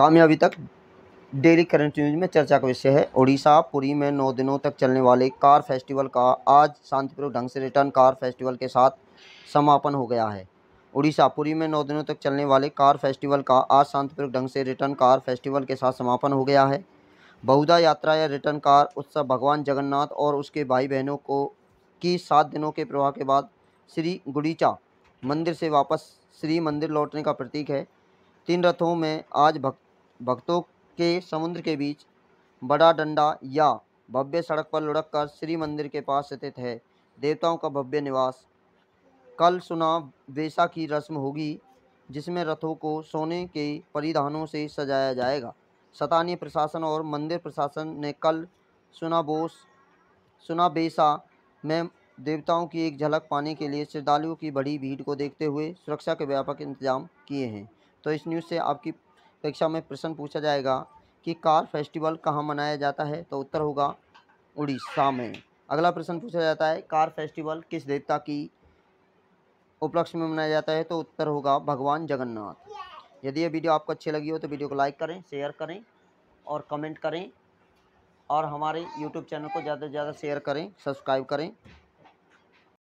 कामयाबी तक daily current news में चर्चा का विषय है उड़ीसा पुरी में नौ दिनों तक चलने वाले कार फेस्टिवल का आज शांतिपूर्वक ढंग से रिटर्न कार फेस्टिवल के साथ समापन हो गया है उड़ीसा पुरी में नौ दिनों तक चलने वाले कार फेस्टिवल का आज शांतिपूर्वक ढंग से रिटर्न कार फेस्टिवल के साथ समापन हो गया है बहुधा यात्रा या रिटर्न कार उत्सव भगवान जगन्नाथ और उसके भाई बहनों को की सात दिनों के प्रवाह के बाद श्री गुड़ीचा मंदिर से वापस श्री मंदिर लौटने का प्रतीक है तीन रथों में आज भक्त भक्तों के समुद्र के बीच बड़ा डंडा या भव्य सड़क पर लुढ़क श्री मंदिर के पास स्थित है देवताओं का भव्य निवास कल सुना वेशा की रस्म होगी जिसमें रथों को सोने के परिधानों से सजाया जाएगा स्थानीय प्रशासन और मंदिर प्रशासन ने कल सुनाबोस सुनाबेसा में देवताओं की एक झलक पाने के लिए श्रद्धालुओं की बड़ी भीड़ को देखते हुए सुरक्षा के व्यापक इंतजाम किए हैं तो इस न्यूज़ से आपकी परीक्षा में प्रश्न पूछा जाएगा कि कार फेस्टिवल कहाँ मनाया जाता है तो उत्तर होगा उड़ीसा में अगला प्रश्न पूछा जाता है कार फेस्टिवल किस देवता की उपलक्ष्य में मनाया जाता है तो उत्तर होगा भगवान जगन्नाथ यदि ये वीडियो आपको अच्छी लगी हो तो वीडियो को लाइक करें शेयर करें और कमेंट करें और हमारे यूट्यूब चैनल को ज़्यादा से ज़्यादा शेयर करें सब्सक्राइब करें